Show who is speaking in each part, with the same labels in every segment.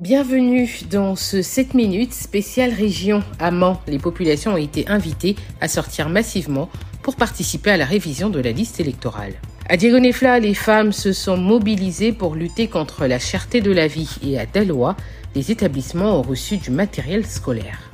Speaker 1: Bienvenue dans ce 7 minutes spécial région à Mans. Les populations ont été invitées à sortir massivement pour participer à la révision de la liste électorale. À Diagonefla, les femmes se sont mobilisées pour lutter contre la cherté de la vie et à Dalois, les établissements ont reçu du matériel scolaire.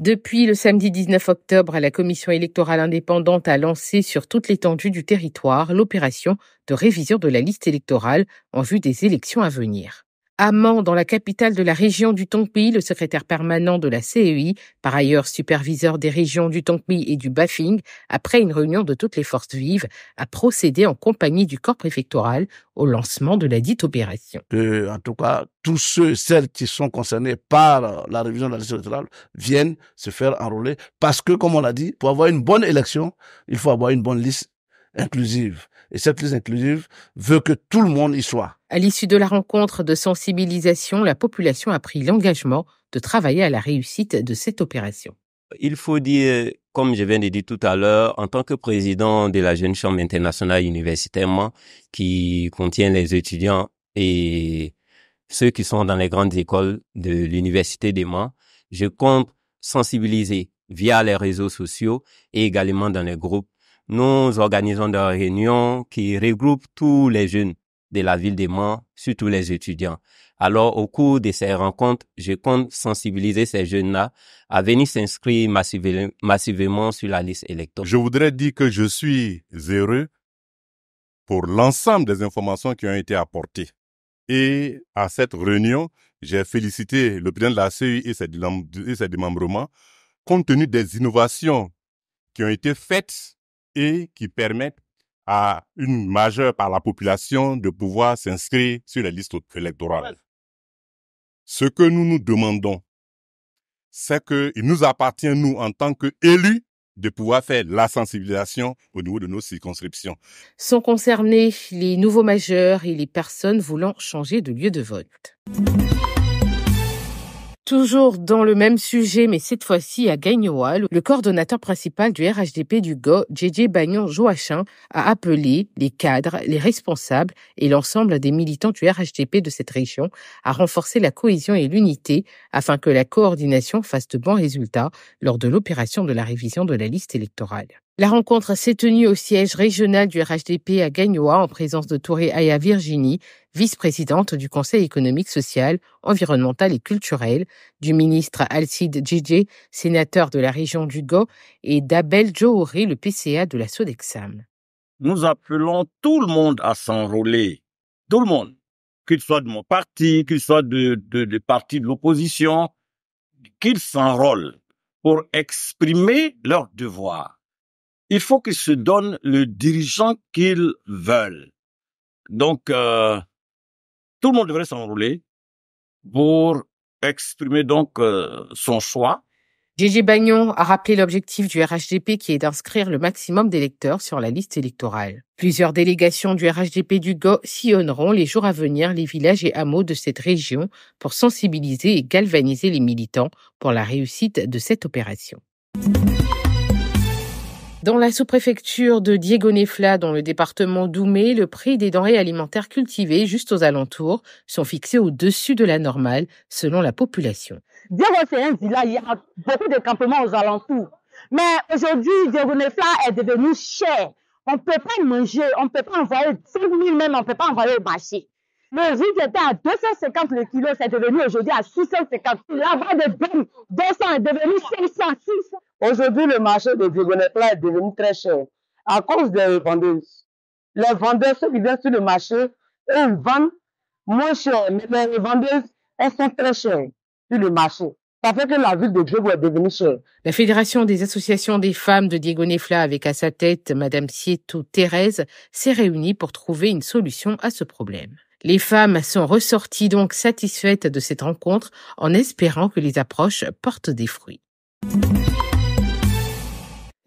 Speaker 1: Depuis le samedi 19 octobre, la commission électorale indépendante a lancé sur toute l'étendue du territoire l'opération de révision de la liste électorale en vue des élections à venir. Amand, dans la capitale de la région du Tongpi, le secrétaire permanent de la CEI, par ailleurs superviseur des régions du Tongpi et du Bafing, après une réunion de toutes les forces vives, a procédé en compagnie du corps préfectoral au lancement de la dite opération. en tout cas, tous ceux, celles qui sont concernés par la révision de la liste électorale viennent se faire enrôler parce que, comme on l'a dit, pour avoir une bonne élection, il faut avoir une bonne liste inclusive. Et cette plus inclusive veut que tout le monde y soit. À l'issue de la rencontre de sensibilisation, la population a pris l'engagement de travailler à la réussite de cette opération. Il faut dire, comme je viens de dire tout à l'heure, en tant que président de la Jeune Chambre internationale universitaire, qui contient les étudiants et ceux qui sont dans les grandes écoles de l'université des Mans, je compte sensibiliser via les réseaux sociaux et également dans les groupes nous organisons des réunions qui regroupent tous les jeunes de la ville de Mans, surtout les étudiants. Alors, au cours de ces rencontres, je compte sensibiliser ces jeunes-là à venir s'inscrire massivement sur la liste électorale. Je voudrais dire que je suis heureux pour l'ensemble des informations qui ont été apportées. Et à cette réunion, j'ai félicité le président de la CEI et ses, et ses démembrements compte tenu des innovations qui ont été faites et qui permettent à une majeure par la population de pouvoir s'inscrire sur la liste électorale. Ce que nous nous demandons, c'est qu'il nous appartient, nous, en tant qu'élus, de pouvoir faire la sensibilisation au niveau de nos circonscriptions. Sont concernés les nouveaux majeurs et les personnes voulant changer de lieu de vote. Toujours dans le même sujet, mais cette fois-ci à Gagnoual, le coordonnateur principal du RHDP du GO, JJ Bagnon Joachin, a appelé les cadres, les responsables et l'ensemble des militants du RHDP de cette région à renforcer la cohésion et l'unité afin que la coordination fasse de bons résultats lors de l'opération de la révision de la liste électorale. La rencontre s'est tenue au siège régional du RHDP à Gagnoa en présence de Touré Aya Virginie, vice-présidente du Conseil économique, social, environnemental et culturel, du ministre Alcide Djidje, sénateur de la région du Go, et d'Abel Johori, le PCA de la Sodexam. Nous appelons tout le monde à s'enrôler. Tout le monde. Qu'il soit de mon parti, qu'il soit de, partis de l'opposition, qu'ils s'enrôlent pour exprimer leurs devoirs il faut qu'ils se donnent le dirigeant qu'ils veulent. Donc, euh, tout le monde devrait s'enrouler pour exprimer donc euh, son choix. Gégé Bagnon a rappelé l'objectif du RHDP qui est d'inscrire le maximum d'électeurs sur la liste électorale. Plusieurs délégations du RHDP du GO sillonneront les jours à venir les villages et hameaux de cette région pour sensibiliser et galvaniser les militants pour la réussite de cette opération. Dans la sous-préfecture de Diego-Nefla, dans le département d'Oumé, le prix des denrées alimentaires cultivées juste aux alentours sont fixés au-dessus de la normale selon la population. Diego, il y a beaucoup de campements aux alentours. Mais aujourd'hui, Diego-Nefla est devenu cher. On ne peut pas manger, on ne peut pas envoyer 5 000 même, on ne peut pas envoyer au marché. Le riz était à 250 le kilo, c'est devenu aujourd'hui à 650. Là-bas de 200 est devenu 500, 600. Aujourd'hui, le marché des Vigonetla est devenu très cher à cause des revendeuses. Les vendeurs, ceux qui viennent sur le marché, elles vendent moins cher, mais les revendeuses, elles sont très chères sur le marché. Ça fait que la ville de Diego est devenue chère. La Fédération des associations des femmes de Diego Nefla, avec à sa tête Madame Sieto Thérèse, s'est réunie pour trouver une solution à ce problème. Les femmes sont ressorties donc satisfaites de cette rencontre en espérant que les approches portent des fruits.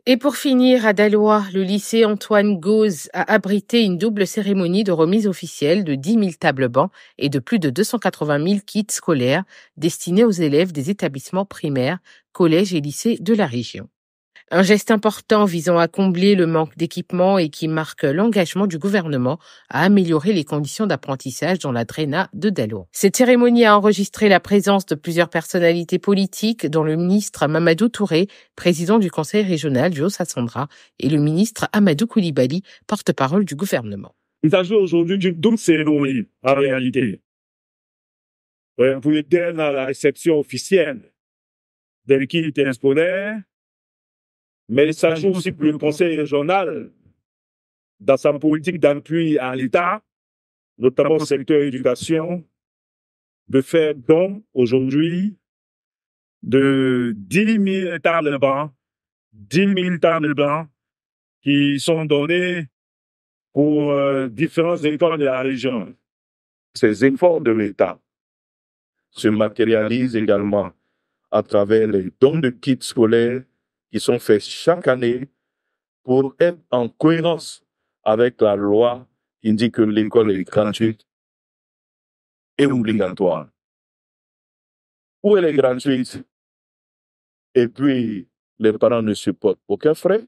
Speaker 1: Et pour finir, à Dalois, le lycée Antoine Gauze a abrité une double cérémonie de remise officielle de 10 000 tables bancs et de plus de 280 000 kits scolaires destinés aux élèves des établissements primaires, collèges et lycées de la région. Un geste important visant à combler le manque d'équipement et qui marque l'engagement du gouvernement à améliorer les conditions d'apprentissage dans la Drena de Dalo. Cette cérémonie a enregistré la présence de plusieurs personnalités politiques, dont le ministre Mamadou Touré, président du conseil régional du Haut-Sassandra, et le ministre Amadou Koulibaly, porte-parole du gouvernement. Il s'agit aujourd'hui d'une double cérémonie, en réalité. Vous êtes dans la réception officielle de l'équipe mais il s'agit aussi que le Conseil régional, dans sa politique d'appui à l'État, notamment au secteur éducation, veut faire don aujourd'hui de 10 000 tables blancs, 10 000 qui sont donnés pour différents euh, différentes de la région. Ces efforts de l'État se matérialisent également à travers les dons de kits scolaires qui sont faits chaque année pour être en cohérence avec la loi qui dit que l'école est gratuite et obligatoire. Ou elle est gratuite et puis les parents ne supportent aucun frais,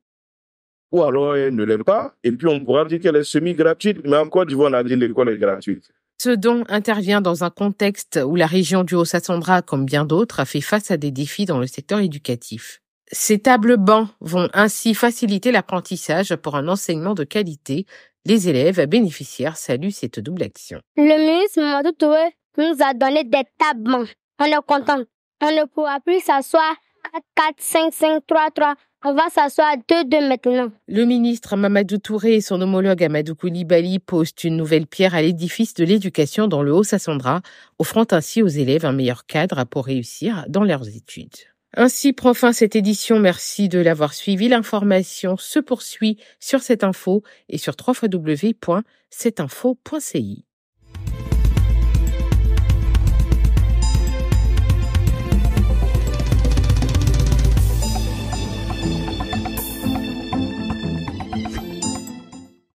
Speaker 1: ou alors elle ne l'aiment pas, et puis on pourrait dire qu'elle est semi-gratuite, mais en du d'Ivoire, on a dit l'école est gratuite. Ce don intervient dans un contexte où la région du Haut-Sassandra, comme bien d'autres, a fait face à des défis dans le secteur éducatif. Ces tables bancs vont ainsi faciliter l'apprentissage pour un enseignement de qualité. Les élèves bénéficiaires saluent cette double action. Le ministre Mamadou nous a donné des tables bancs. On est content. On ne pourra plus s'asseoir à 4, 5, 5, 3, 3. On va s'asseoir deux deux maintenant. Le ministre Mamadou Touré et son homologue Amadou Koulibaly posent une nouvelle pierre à l'édifice de l'éducation dans le Haut-Sassandra, offrant ainsi aux élèves un meilleur cadre pour réussir dans leurs études. Ainsi prend fin cette édition. Merci de l'avoir suivi. L'information se poursuit sur cette info et sur www.cetinfo.ci.